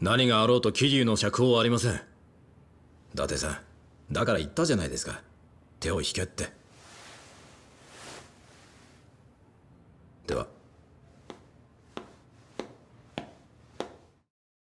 何があろうと桐生の釈放はありません伊達さんだから言ったじゃないですか手を引けって